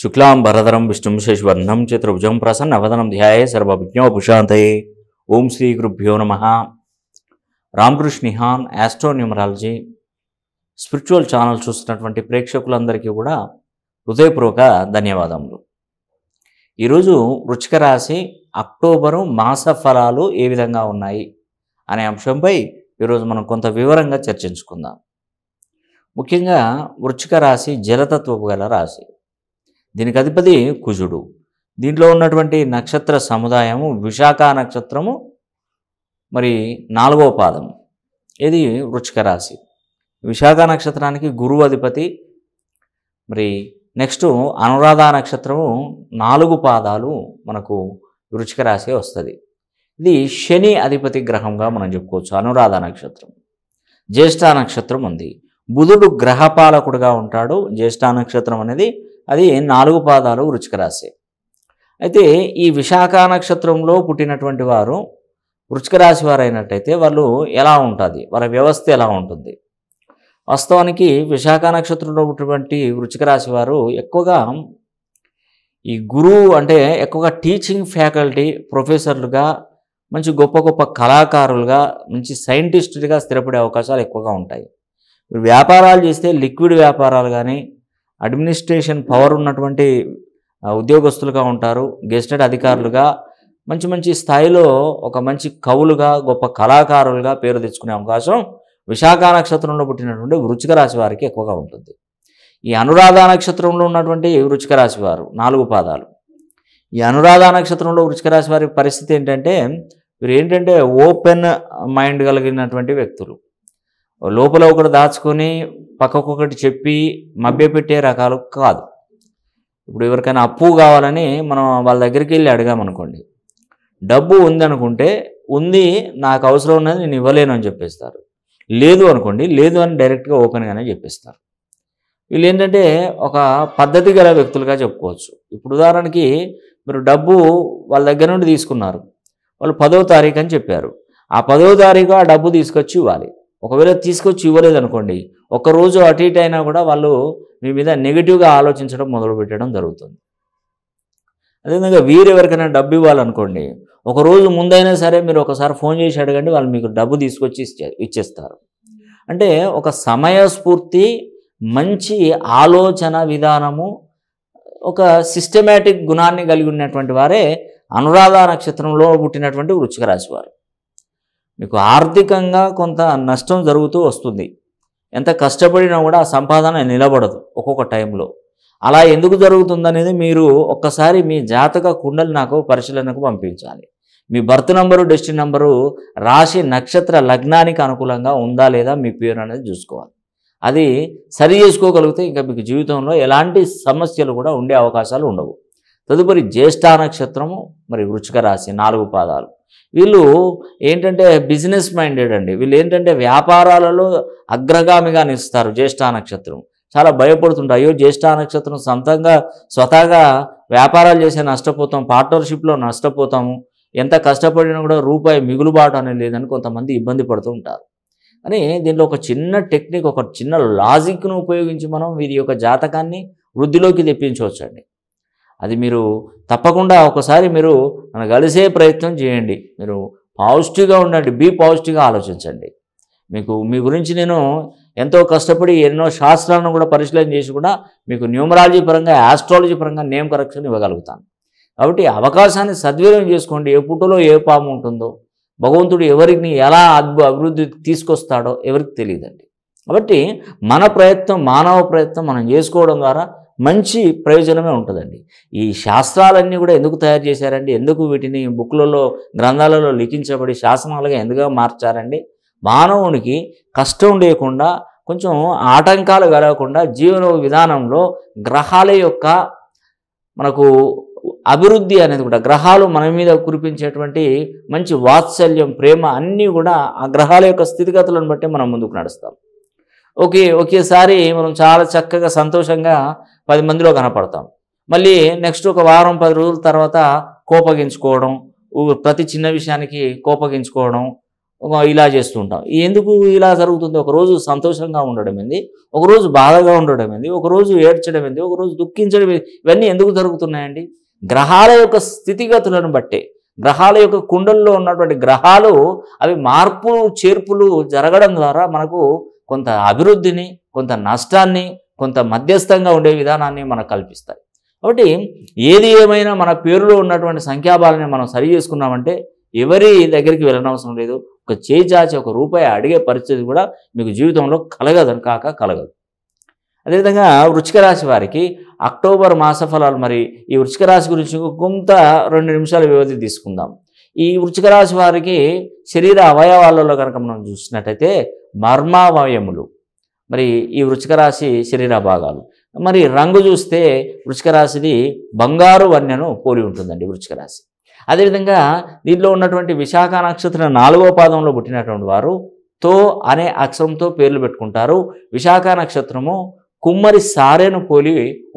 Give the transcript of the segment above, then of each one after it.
శుక్లాం భరధరం విష్ణుశేషవర్ణం ప్రసన్న అవధనం ధ్యాయే సర్వవిజ్ఞోపుశాంతయే ఓం శ్రీ గురుభ్యో నమ రామకృష్ణిహాన్ యాస్ట్రోన్యూమరాలజీ స్పిరిచువల్ ఛానల్ చూస్తున్నటువంటి ప్రేక్షకులందరికీ కూడా హృదయపూర్వక ధన్యవాదములు ఈరోజు వృచ్చిక రాశి అక్టోబరు మాస ఫలాలు ఏ విధంగా ఉన్నాయి అనే అంశంపై ఈరోజు మనం కొంత వివరంగా చర్చించుకుందాం ముఖ్యంగా వృచ్చిక రాశి జలతత్వపు గల రాశి దీనికి అధిపతి కుజుడు దీంట్లో ఉన్నటువంటి నక్షత్ర సముదాయము విశాఖ నక్షత్రము మరి నాలుగవ పాదం ఇది వృచ్చిక రాశి విశాఖ నక్షత్రానికి గురువు అధిపతి మరి నెక్స్ట్ అనురాధ నక్షత్రము నాలుగు పాదాలు మనకు వృచ్చిక రాశి వస్తుంది ఇది శని అధిపతి గ్రహంగా మనం చెప్పుకోవచ్చు అనురాధ నక్షత్రం జ్యేష్ఠ నక్షత్రం ఉంది బుధుడు గ్రహపాలకుడుగా ఉంటాడు జ్యేష్ఠ నక్షత్రం అనేది అది నాలుగు పాదాలు వృచ్చిక రాశి అయితే ఈ విశాఖ నక్షత్రంలో పుట్టినటువంటి వారు వృచ్చిక రాశి వారు అయినట్టయితే వాళ్ళు ఎలా ఉంటుంది వాళ్ళ వ్యవస్థ ఎలా ఉంటుంది వాస్తవానికి విశాఖ నక్షత్రంలో ఉన్నటువంటి వృచ్చిక రాశి వారు ఎక్కువగా ఈ గురువు అంటే ఎక్కువగా టీచింగ్ ఫ్యాకల్టీ ప్రొఫెసర్లుగా మంచి గొప్ప గొప్ప కళాకారులుగా మంచి సైంటిస్టులుగా స్థిరపడే అవకాశాలు ఎక్కువగా ఉంటాయి వ్యాపారాలు చేస్తే లిక్విడ్ వ్యాపారాలు కానీ అడ్మినిస్ట్రేషన్ పవర్ ఉన్నటువంటి ఉద్యోగస్తులుగా ఉంటారు గెస్టెడ్ అధికారులుగా మంచి మంచి స్థాయిలో ఒక మంచి కవులుగా గొప్ప కళాకారులుగా పేరు తెచ్చుకునే అవకాశం విశాఖ నక్షత్రంలో పుట్టినటువంటి వృచిక రాశి వారికి ఎక్కువగా ఉంటుంది ఈ అనురాధ నక్షత్రంలో ఉన్నటువంటి వృచిక రాశి వారు నాలుగు పాదాలు ఈ అనురాధ నక్షత్రంలో వృచిక రాశి వారి పరిస్థితి ఏంటంటే వీరు ఏంటంటే ఓపెన్ మైండ్ కలిగినటువంటి వ్యక్తులు లోపల ఒకటి దాచుకొని పక్కకొకటి చెప్పి మభ్యపెట్టే రకాలు కాదు ఇప్పుడు ఎవరికైనా అప్పు కావాలని మనం వాళ్ళ దగ్గరికి వెళ్ళి అడిగామనుకోండి డబ్బు ఉంది అనుకుంటే ఉంది నాకు అవసరం ఉన్నది నేను ఇవ్వలేను అని చెప్పేస్తారు లేదు అనుకోండి లేదు అని డైరెక్ట్గా ఓపెన్గానే చెప్పేస్తారు వీళ్ళు ఏంటంటే ఒక పద్ధతి గల వ్యక్తులుగా చెప్పుకోవచ్చు ఇప్పుడు ఉదాహరణకి మీరు డబ్బు వాళ్ళ దగ్గర నుండి తీసుకున్నారు వాళ్ళు పదవ తారీఖు అని చెప్పారు ఆ పదో తారీఖు ఆ డబ్బు తీసుకొచ్చి ఇవ్వాలి ఒకవేళ తీసుకొచ్చి ఇవ్వలేదు అనుకోండి ఒకరోజు అటు ఇటు అయినా కూడా వాళ్ళు మీ మీద నెగిటివ్గా ఆలోచించడం మొదలు పెట్టడం జరుగుతుంది అదేవిధంగా వీరెవరికైనా డబ్బు ఇవ్వాలనుకోండి ఒకరోజు ముందైనా సరే మీరు ఒకసారి ఫోన్ చేసి అడగండి వాళ్ళు మీకు డబ్బు తీసుకొచ్చి ఇచ్చేస్తారు అంటే ఒక సమయస్ఫూర్తి మంచి ఆలోచన విధానము ఒక సిస్టమేటిక్ గుణాన్ని కలిగి ఉన్నటువంటి వారే అనురాధ నక్షత్రంలో పుట్టినటువంటి వృచ్చిక వారు మీకు ఆర్థికంగా కొంత నష్టం జరుగుతూ వస్తుంది ఎంత కష్టపడినా కూడా ఆ సంపాదన నిలబడదు ఒక్కొక్క టైంలో అలా ఎందుకు జరుగుతుందనేది మీరు ఒక్కసారి మీ జాతక కుండలు నాకు పరిశీలనకు పంపించాలి మీ బర్త్ నంబరు డెస్టిన్ నంబరు రాశి నక్షత్ర లగ్నానికి అనుకూలంగా ఉందా లేదా మీ పేరు అనేది చూసుకోవాలి అది సరి చేసుకోగలిగితే ఇంకా మీకు జీవితంలో ఎలాంటి సమస్యలు కూడా ఉండే అవకాశాలు ఉండవు తదుపరి జ్యేష్ఠ నక్షత్రము మరి వృచిక రాశి నాలుగు పాదాలు వీళ్ళు ఏంటంటే బిజినెస్ మైండెడ్ అండి వీళ్ళు ఏంటంటే వ్యాపారాలలో అగ్రగామిగా నిస్తారు జ్యేష్ఠ నక్షత్రం చాలా భయపడుతుంటారు అయ్యో జ్యేష్ఠ నక్షత్రం సొంతంగా స్వతహాగా వ్యాపారాలు చేసే నష్టపోతాం పార్ట్నర్షిప్లో నష్టపోతాము ఎంత కష్టపడినా కూడా రూపాయి మిగులుబాటు అనేది లేదని కొంతమంది ఇబ్బంది పడుతూ ఉంటారు అని దీంట్లో ఒక చిన్న టెక్నిక్ ఒక చిన్న లాజిక్ను ఉపయోగించి మనం వీరి యొక్క జాతకాన్ని వృద్ధిలోకి అండి అది మీరు తప్పకుండా ఒకసారి మీరు మన కలిసే ప్రయత్నం చేయండి మీరు పాజిటివ్గా ఉండండి బీ పాజిటివ్గా ఆలోచించండి మీకు మీ గురించి నేను ఎంతో కష్టపడి ఎన్నో శాస్త్రాలను కూడా పరిశీలన చేసి కూడా మీకు న్యూమరాలజీ పరంగా యాస్ట్రాలజీ పరంగా నేమ్ కరెక్షన్ ఇవ్వగలుగుతాను కాబట్టి అవకాశాన్ని సద్వినియోగం చేసుకోండి ఏ పుట్టలో ఏ పాము ఉంటుందో భగవంతుడు ఎవరిని ఎలా అద్భు అభివృద్ధి తీసుకొస్తాడో ఎవరికి తెలియదండి కాబట్టి మన ప్రయత్నం మానవ ప్రయత్నం మనం చేసుకోవడం ద్వారా మంచి ప్రయోజనమే ఉంటుందండి ఈ శాస్త్రాలన్నీ కూడా ఎందుకు తయారు చేశారండి ఎందుకు వీటిని బుక్లలో గ్రంథాలలో లిఖించబడి శాసనాలుగా ఎందుకు మార్చారండి మానవునికి కష్టం లేకుండా కొంచెం ఆటంకాలు కలగకుండా జీవన విధానంలో గ్రహాల యొక్క మనకు అభివృద్ధి అనేది కూడా గ్రహాలు మన మీద కురిపించేటువంటి మంచి వాత్సల్యం ప్రేమ అన్నీ కూడా ఆ గ్రహాల యొక్క స్థితిగతులను బట్టి మనం ముందుకు నడుస్తాం ఓకే ఒకేసారి మనం చాలా చక్కగా సంతోషంగా పది మందిలో కనపడతాం మళ్ళీ నెక్స్ట్ ఒక వారం పది రోజుల తర్వాత కోపగించుకోవడం ప్రతి చిన్న విషయానికి కోపగించుకోవడం ఇలా చేస్తుంటాం ఎందుకు ఇలా జరుగుతుంది ఒకరోజు సంతోషంగా ఉండడం ఏంది ఒకరోజు బాధగా ఉండడం ఏంది ఒకరోజు ఏడ్చడం ఏంది ఒకరోజు దుఃఖించడం ఇవన్నీ ఎందుకు జరుగుతున్నాయండి గ్రహాల యొక్క స్థితిగతులను బట్టే గ్రహాల యొక్క కుండల్లో ఉన్నటువంటి గ్రహాలు అవి మార్పులు చేర్పులు జరగడం ద్వారా మనకు కొంత అభివృద్ధిని కొంత నష్టాన్ని కొంత మధ్యస్థంగా ఉండే విధానాన్ని మనకు కల్పిస్తాయి కాబట్టి ఏది ఏమైనా మన పేరులో ఉన్నటువంటి సంఖ్యాబాలని మనం సరి చేసుకున్నామంటే ఎవరి దగ్గరికి వెళ్ళనవసరం లేదు ఒక చేజాచి ఒక రూపాయి అడిగే పరిస్థితి కూడా మీకు జీవితంలో కలగదని కాక కలగదు అదేవిధంగా వృచ్చిక రాశి వారికి అక్టోబర్ మాస ఫలాలు మరి ఈ వృచ్చిక రాశి గురించి కొంత రెండు నిమిషాల వ్యవధి తీసుకుందాం ఈ వృచ్చిక రాశి వారికి శరీర అవయవాలలో కనుక మనం చూసినట్టయితే మర్మావయములు మరి ఈ వృచ్చిక రాశి శరీర భాగాలు మరి రంగు చూస్తే వృచ్చిక రాశిది బంగారు వన్యను పోలి ఉంటుందండి వృచ్చిక రాశి అదేవిధంగా దీనిలో ఉన్నటువంటి విశాఖ నక్షత్రం నాలుగో పాదంలో పుట్టినటువంటి వారు తో అనే అక్షరంతో పేర్లు పెట్టుకుంటారు విశాఖ నక్షత్రము కుమ్మరి సారేను పోలి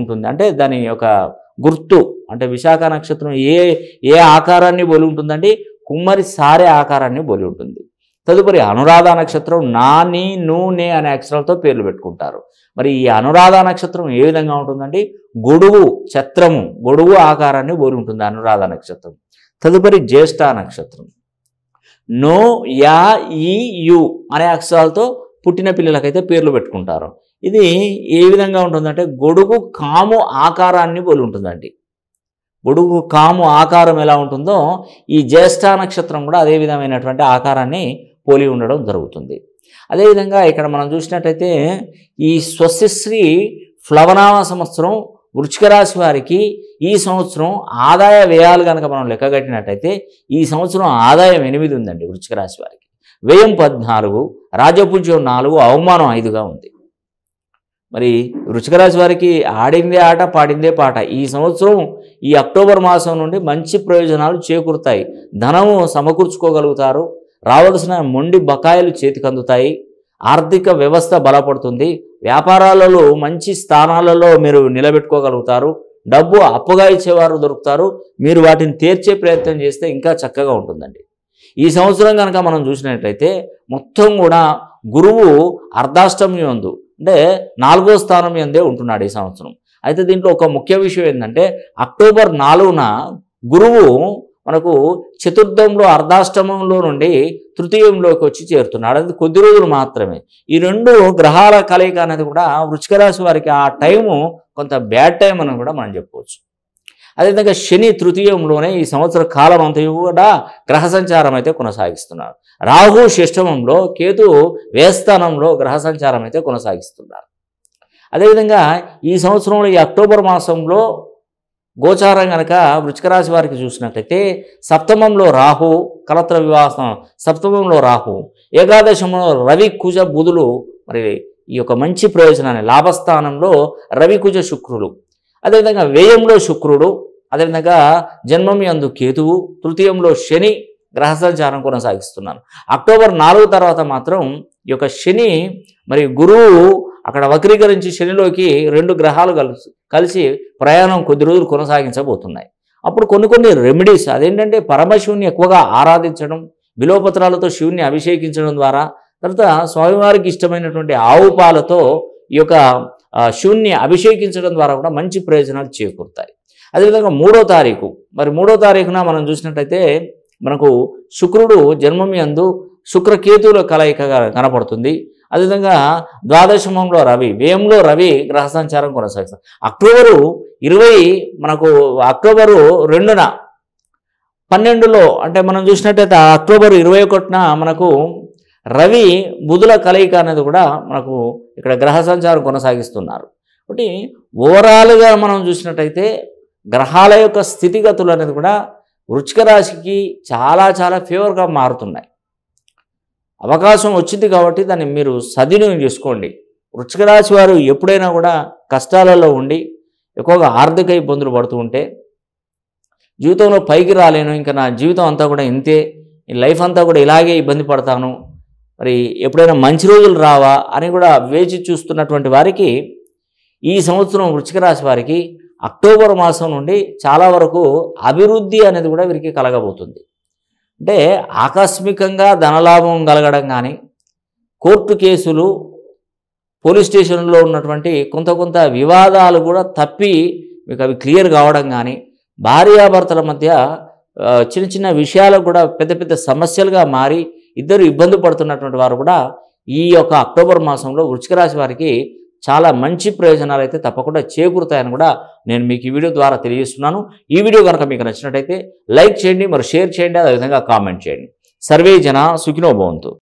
ఉంటుంది అంటే దాని యొక్క గుర్తు అంటే విశాఖ నక్షత్రం ఏ ఏ ఆకారాన్ని పోలి ఉంటుందండి కుమ్మరి సారే ఆకారాన్ని పోలి ఉంటుంది తదుపరి అనురాధ నక్షత్రం నాని నూనె అనే అక్షరాలతో పేర్లు పెట్టుకుంటారు మరి ఈ అనురాధ నక్షత్రం ఏ విధంగా ఉంటుందండి గొడుగు ఛత్రము గొడుగు ఆకారాన్ని పోలి ఉంటుంది అనురాధ నక్షత్రం తదుపరి జ్యేష్ఠ నక్షత్రం నో యా ఈ యు అనే అక్షరాలతో పుట్టిన పిల్లలకైతే పేర్లు పెట్టుకుంటారు ఇది ఏ విధంగా ఉంటుందంటే గొడుగు కాము ఆకారాన్ని పోలి ఉంటుందండి గొడుగు కాము ఆకారం ఎలా ఉంటుందో ఈ జ్యేష్ఠ నక్షత్రం కూడా అదే విధమైనటువంటి ఆకారాన్ని పోలి ఉండడం జరుగుతుంది అదేవిధంగా ఇక్కడ మనం చూసినట్టయితే ఈ స్వస్తిశ్రీ ఫ్లవనామ సంవత్సరం వృక్షిక రాశి వారికి ఈ సంవత్సరం ఆదాయ వ్యయాలు కనుక మనం లెక్కగట్టినట్టయితే ఈ సంవత్సరం ఆదాయం ఎనిమిది ఉందండి వృక్షిక రాశి వారికి వ్యయం పద్నాలుగు రాజపూజ్యం నాలుగు అవమానం ఐదుగా ఉంది మరి వృక్షిక రాశి వారికి ఆడిందే ఆట పాడిందే పాట ఈ సంవత్సరం ఈ అక్టోబర్ మాసం నుండి మంచి ప్రయోజనాలు చేకూరుతాయి ధనము సమకూర్చుకోగలుగుతారు రావలసిన మొండి బకాయిలు చేతికి అందుతాయి ఆర్థిక వ్యవస్థ బలపడుతుంది వ్యాపారాలలో మంచి స్థానాలలో మీరు నిలబెట్టుకోగలుగుతారు డబ్బు అప్పుగా ఇచ్చేవారు దొరుకుతారు మీరు వాటిని తీర్చే ప్రయత్నం చేస్తే ఇంకా చక్కగా ఉంటుందండి ఈ సంవత్సరం కనుక మనం చూసినట్లయితే మొత్తం కూడా గురువు అర్ధాష్టమి ఉంది అంటే నాలుగో స్థానం ఎందే ఉంటున్నాడు ఈ సంవత్సరం అయితే దీంట్లో ఒక ముఖ్య విషయం ఏంటంటే అక్టోబర్ నాలుగున గురువు మనకు చతుర్థంలో అర్ధాష్టమంలో నుండి తృతీయంలోకి వచ్చి చేరుతున్నాడు అది కొద్ది రోజులు మాత్రమే ఈ రెండు గ్రహాల కలయిక అనేది కూడా వృచ్చిక రాశి వారికి ఆ టైము కొంత బ్యాడ్ టైం అని కూడా మనం చెప్పవచ్చు అదేవిధంగా శని తృతీయంలోనే ఈ సంవత్సర కాలం అంత కూడా గ్రహ సంచారం అయితే కొనసాగిస్తున్నారు రాహు షష్టమంలో కేతు వేస్థానంలో గ్రహ సంచారం అయితే కొనసాగిస్తున్నారు అదేవిధంగా ఈ సంవత్సరంలో ఈ అక్టోబర్ మాసంలో గోచారం కనుక వృచ్చిక రాశి వారికి చూసినట్లయితే సప్తమంలో రాహు కలత్ర వివాహం సప్తమంలో రాహు ఏకాదశంలో రవి కుజ బుధులు మరి ఈ యొక్క మంచి ప్రయోజనాన్ని లాభస్థానంలో రవి కుజ శుక్రుడు అదేవిధంగా వ్యయంలో శుక్రుడు అదేవిధంగా జన్మమి అందు కేతువు తృతీయంలో శని గ్రహ సంచారం కొనసాగిస్తున్నాను అక్టోబర్ నాలుగు తర్వాత మాత్రం ఈ యొక్క శని మరి గురువు అక్కడ వక్రీకరించి శనిలోకి రెండు గ్రహాలు కలిసి కలిసి ప్రయాణం కొద్ది రోజులు కొనసాగించబోతున్నాయి అప్పుడు కొన్ని కొన్ని రెమెడీస్ అదేంటంటే పరమశివుని ఎక్కువగా ఆరాధించడం బిలోపత్రాలతో శివుని అభిషేకించడం ద్వారా తర్వాత స్వామివారికి ఇష్టమైనటువంటి ఆవు పాలతో ఈ యొక్క శివుణ్ణి అభిషేకించడం ద్వారా కూడా మంచి ప్రయోజనాలు చేకూరుతాయి అదేవిధంగా మూడో తారీఖు మరి మూడో తారీఖున మనం చూసినట్టయితే మనకు శుక్రుడు జన్మమి అందు శుక్రకేతువుల కలయికగా కనపడుతుంది అదేవిధంగా ద్వాదశమంలో రవి వ్యయంలో రవి గ్రహ సంచారం కొనసాగిస్తారు అక్టోబరు ఇరవై మనకు అక్టోబరు రెండున పన్నెండులో అంటే మనం చూసినట్టయితే అక్టోబర్ ఇరవై ఒకటిన మనకు రవి బుధుల కలయిక అనేది కూడా మనకు ఇక్కడ గ్రహ సంచారం కొనసాగిస్తున్నారు కాబట్టి ఓవరాల్గా మనం చూసినట్టయితే గ్రహాల యొక్క స్థితిగతులు అనేది కూడా వృక్షిక రాశికి చాలా చాలా ఫేవర్గా మారుతున్నాయి అవకాశం వచ్చింది కాబట్టి దాన్ని మీరు సద్వినియోగం చేసుకోండి వృక్షిక రాశి వారు ఎప్పుడైనా కూడా కష్టాలలో ఉండి ఎక్కువగా ఆర్థిక ఇబ్బందులు పడుతూ ఉంటే జీవితంలో పైకి రాలేను ఇంకా నా జీవితం అంతా కూడా ఇంతే లైఫ్ అంతా కూడా ఇలాగే ఇబ్బంది పడతాను మరి ఎప్పుడైనా మంచి రోజులు రావా అని కూడా వేచి చూస్తున్నటువంటి వారికి ఈ సంవత్సరం వృక్షిక రాశి వారికి అక్టోబర్ మాసం నుండి చాలా వరకు అభివృద్ధి అనేది కూడా వీరికి కలగబోతుంది అంటే ఆకస్మికంగా ధనలాభం కలగడం కానీ కోర్టు కేసులు పోలీస్ స్టేషన్లో ఉన్నటువంటి కొంత కొంత వివాదాలు కూడా తప్పి మీకు అవి క్లియర్ కావడం కానీ భార్యాభర్తల మధ్య చిన్న చిన్న విషయాలు కూడా పెద్ద పెద్ద సమస్యలుగా మారి ఇద్దరు ఇబ్బంది పడుతున్నటువంటి వారు కూడా ఈ యొక్క అక్టోబర్ మాసంలో వృచ్చిక రాశి వారికి చాలా మంచి ప్రయోజనాలు అయితే తప్పకుండా చేకూరుతాయని కూడా నేను మీకు ఈ వీడియో ద్వారా తెలియజేస్తున్నాను ఈ వీడియో కనుక మీకు నచ్చినట్టయితే లైక్ చేయండి మరి షేర్ చేయండి అదేవిధంగా కామెంట్ చేయండి సర్వే జన సుఖినోభవంతు